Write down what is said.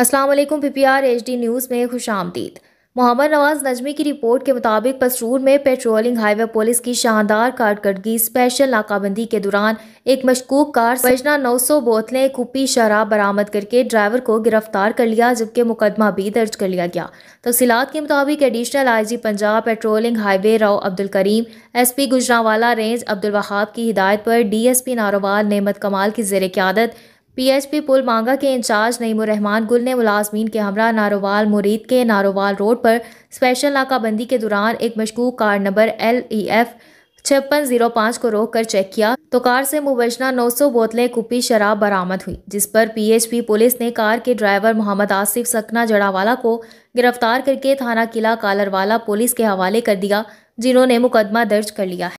Aslam P P R H D news में खुश आमदीद मोहम्मद नवाज नजमी की रिपोर्ट के मुताबिक पसरूर में पेट्रोलिंग हाईवे पुलिस की शानदार कारकर्दगी स्पेशल नाकाबंदी के दौरान एक मशकूक कार सजना 900 बोतलें कुपी शराब बरामद करके ड्राइवर को गिरफ्तार कर लिया जबकि मुकदमा भी दर्ज कर लिया गया तफसीत के मुताबिक additional I G Punjab patrolling highway Rao Abdul Karim S P Gujranwala range Abdul Wahab की हिदायत पर डी एस पी नारोवाल नेमत कमाल की जेर क्यादत पी पुल मांगा के इंचार्ज नईमान गुल ने मुलाजमीन के हमरा नारोवाल मुरीद के नारोवाल रोड पर स्पेशल नाकाबंदी के दौरान एक मशकूक car number L E F छप्पन जीरो पाँच को रोक कर चेक किया तो कार से मुबजना नौ सौ बोतलें कुपी शराब बरामद हुई जिस पर पीएचपी पुलिस ने कार के ड्राइवर मोहम्मद आसिफ सकना जड़ावाला को गिरफ्तार करके थाना किला कालरवाला पुलिस के हवाले कर दिया जिन्होंने मुकदमा दर्ज कर लिया है